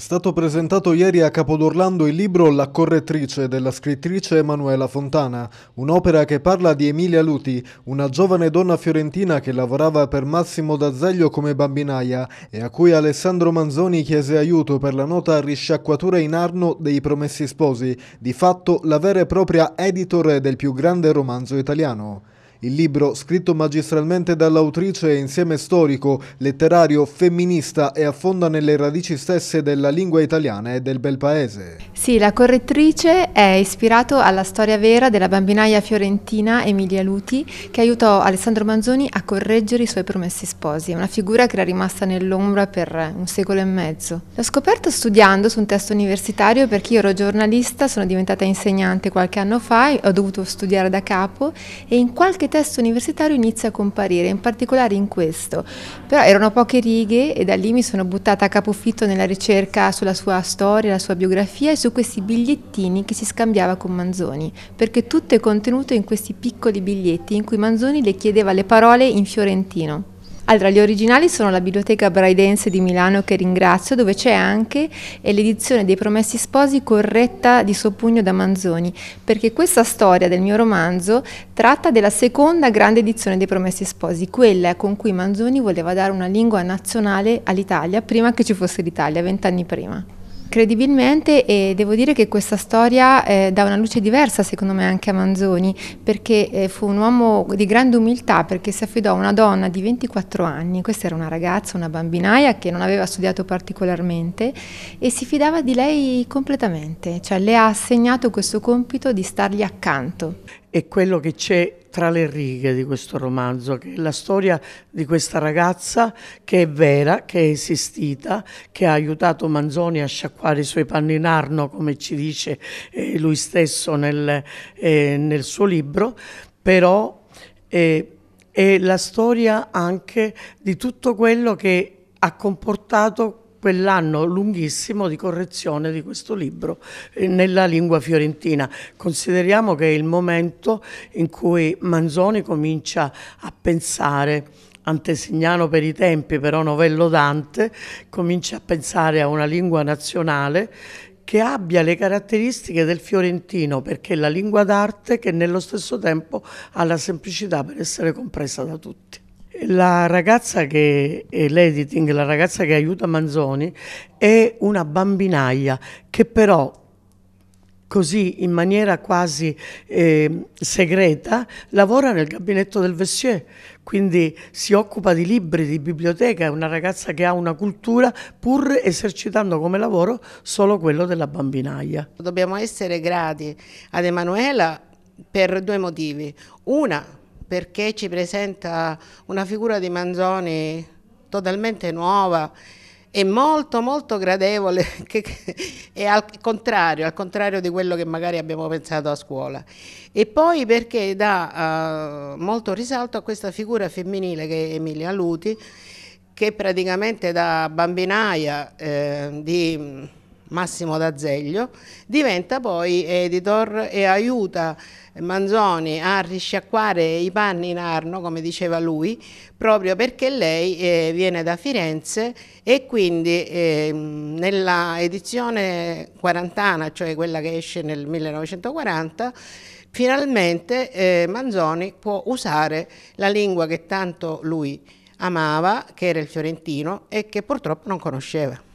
È stato presentato ieri a Capodorlando il libro La correttrice della scrittrice Emanuela Fontana, un'opera che parla di Emilia Luti, una giovane donna fiorentina che lavorava per Massimo D'Azeglio come bambinaia e a cui Alessandro Manzoni chiese aiuto per la nota risciacquatura in Arno dei Promessi Sposi, di fatto la vera e propria editore del più grande romanzo italiano. Il libro, scritto magistralmente dall'autrice e insieme storico, letterario, femminista e affonda nelle radici stesse della lingua italiana e del bel paese. Sì, la correttrice è ispirato alla storia vera della bambinaia fiorentina Emilia Luti, che aiutò Alessandro Manzoni a correggere i suoi promessi sposi, una figura che era rimasta nell'ombra per un secolo e mezzo. L'ho scoperto studiando su un testo universitario perché io ero giornalista, sono diventata insegnante qualche anno fa, ho dovuto studiare da capo e in qualche testo universitario inizia a comparire, in particolare in questo. Però erano poche righe e da lì mi sono buttata a capofitto nella ricerca sulla sua storia, la sua biografia e su questi bigliettini che si scambiava con Manzoni, perché tutto è contenuto in questi piccoli biglietti in cui Manzoni le chiedeva le parole in fiorentino. Allora, gli originali sono la Biblioteca Braidense di Milano che ringrazio, dove c'è anche eh, l'edizione dei Promessi Sposi corretta di suo pugno da Manzoni, perché questa storia del mio romanzo tratta della seconda grande edizione dei Promessi Sposi, quella con cui Manzoni voleva dare una lingua nazionale all'Italia prima che ci fosse l'Italia, vent'anni prima. Credibilmente e devo dire che questa storia eh, dà una luce diversa secondo me anche a Manzoni perché eh, fu un uomo di grande umiltà perché si affidò a una donna di 24 anni, questa era una ragazza, una bambinaia che non aveva studiato particolarmente e si fidava di lei completamente, cioè le ha assegnato questo compito di stargli accanto. E quello che c'è tra le righe di questo romanzo, che è la storia di questa ragazza che è vera, che è esistita, che ha aiutato Manzoni a sciacquare i suoi panni in arno, come ci dice eh, lui stesso nel, eh, nel, suo libro, però eh, è la storia anche di tutto quello che ha comportato quell'anno lunghissimo di correzione di questo libro eh, nella lingua fiorentina. Consideriamo che è il momento in cui Manzoni comincia a pensare antesignano per i tempi, però novello Dante, comincia a pensare a una lingua nazionale che abbia le caratteristiche del fiorentino, perché è la lingua d'arte che nello stesso tempo ha la semplicità per essere compresa da tutti. La ragazza che è l'editing, la ragazza che aiuta Manzoni, è una bambinaia che però così in maniera quasi eh, segreta, lavora nel gabinetto del Vessier, quindi si occupa di libri, di biblioteca, è una ragazza che ha una cultura pur esercitando come lavoro solo quello della bambinaia. Dobbiamo essere grati ad Emanuela per due motivi. Una, perché ci presenta una figura di Manzoni totalmente nuova e molto molto gradevole che, che, e al contrario, al contrario di quello che magari abbiamo pensato a scuola e poi perché dà uh, molto risalto a questa figura femminile che è Emilia Luti che praticamente da bambinaia eh, di Massimo D'Azeglio, diventa poi editor e aiuta Manzoni a risciacquare i panni in Arno, come diceva lui, proprio perché lei eh, viene da Firenze e quindi eh, nella edizione quarantana, cioè quella che esce nel 1940, finalmente eh, Manzoni può usare la lingua che tanto lui amava, che era il fiorentino e che purtroppo non conosceva.